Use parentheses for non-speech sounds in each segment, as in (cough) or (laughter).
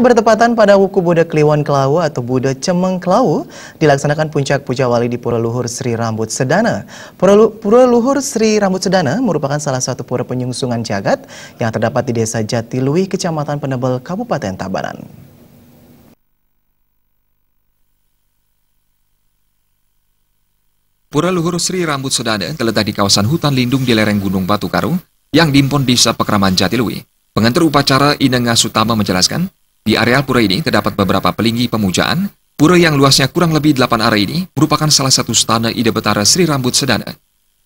Bertepatan pada Wuku Buddha Kliwon Kelawu atau Buddha Cemeng Kelawu, dilaksanakan puncak puja wali di Pura Luhur Sri Rambut Sedana. Pura, Pura Luhur Sri Rambut Sedana merupakan salah satu pura penyungsungan jagat yang terdapat di desa Jatilui, Kecamatan Penebel, Kabupaten Tabanan. Pura Luhur Sri Rambut Sedana terletak di kawasan hutan lindung di lereng Gunung Batu Karung yang diimpun desa Pekraman Jatilui. Pengantar upacara Inengah Sutama menjelaskan, di areal pura ini terdapat beberapa pelinggi pemujaan. Pura yang luasnya kurang lebih 8 area ini merupakan salah satu stana ide betara Sri Rambut Sedana.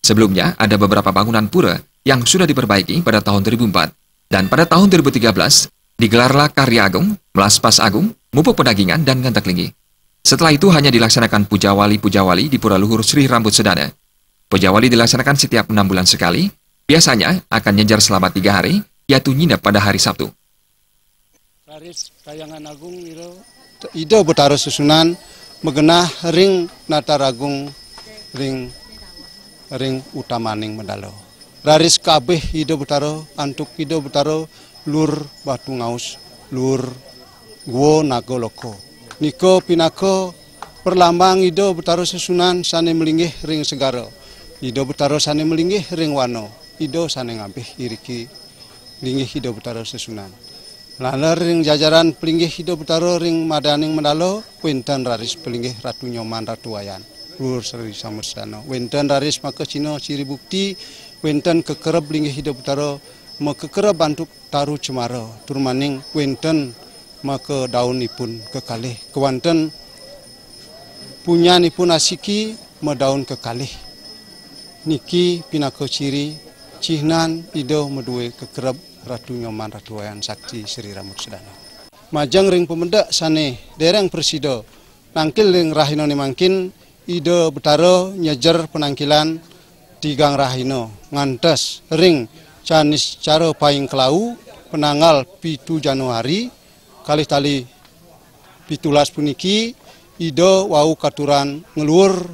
Sebelumnya, ada beberapa bangunan pura yang sudah diperbaiki pada tahun 2004. Dan pada tahun 2013, digelarlah karya agung, melaspas agung, mupuk pedagingan, dan ngantak linggi. Setelah itu hanya dilaksanakan puja wali puja wali di Pura Luhur Sri Rambut Sedana. Puja wali dilaksanakan setiap enam bulan sekali, biasanya akan nyejar selama tiga hari, yaitu nginap pada hari Sabtu. Taris Kayangan Agung itu ide betara susunan mengenah ring Nataragung ring ring utamaning medalo raris kabeh ide betaro antuk ide betaro lur batu ngaus lur guo nago loko niko pinako perlambang ide betaro susunan sane melinggih ring segaro ide betaro sane melinggih ring wano ido sane ngabeh iriki linggih ide betaro susunan Laner ring jajaran pelinggih hidup taro ring madaning mendalo wenten raris pelinggih ratu nyoman ratu wayan. Lur seri samursano. Wenten raris maka cino ciri bukti wenten kekerep pelinggih hidup utaro kekerep bantu taru cemara turmaning wenten maka ipun kekalih kewanten punya nipun asiki medaun kekalih niki pinako ciri cihnan ido medue kekerep Ratu Nyoman Ratu Wayan Sakti Sri Sedana Majang ring pemendak sane dereng presido nangkil ring rahino ni mangkin ide betaro nyejer penangkilan tigang rahino ngantes ring canis caro paing kelau penanggal pitu Januari kali tali pitulas puniki ide wau katuran ngelur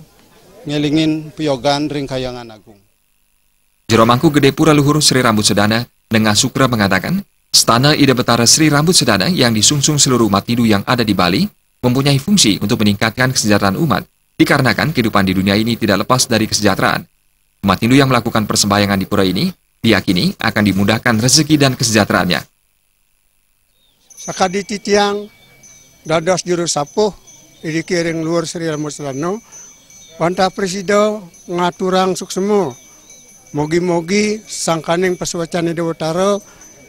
ngelingin piyogan ring kayangan agung. Jeromangku Gede Pura Luhur Sri Rambut Sedana Nengah Sukra mengatakan, Stana Ida Betara Sri Rambut Sedana yang disungsung seluruh umat Hindu yang ada di Bali mempunyai fungsi untuk meningkatkan kesejahteraan umat dikarenakan kehidupan di dunia ini tidak lepas dari kesejahteraan. Umat Hindu yang melakukan persembahyangan di pura ini diyakini akan dimudahkan rezeki dan kesejahteraannya. Sakadi titiang dadas juru sapuh dikiring luar Sri Rambut Sedana Wanta Presido ngaturang suksemu Mogi-mogi sangkaning pasuacan Dewa taro,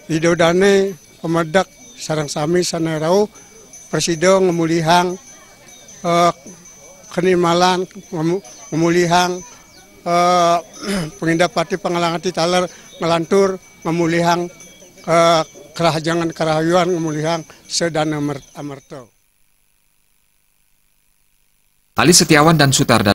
didodane pemedak sarang sami sanerau, presido ngemulihang, eh, kenimalan, ngemulihang, eh, (clears throat) pengindapati pengalangati taler, ngelantur, ngemulihang, eh, kerajangan kerahayuan ngemulihang sedana amerto. Ali Setiawan dan Sutarda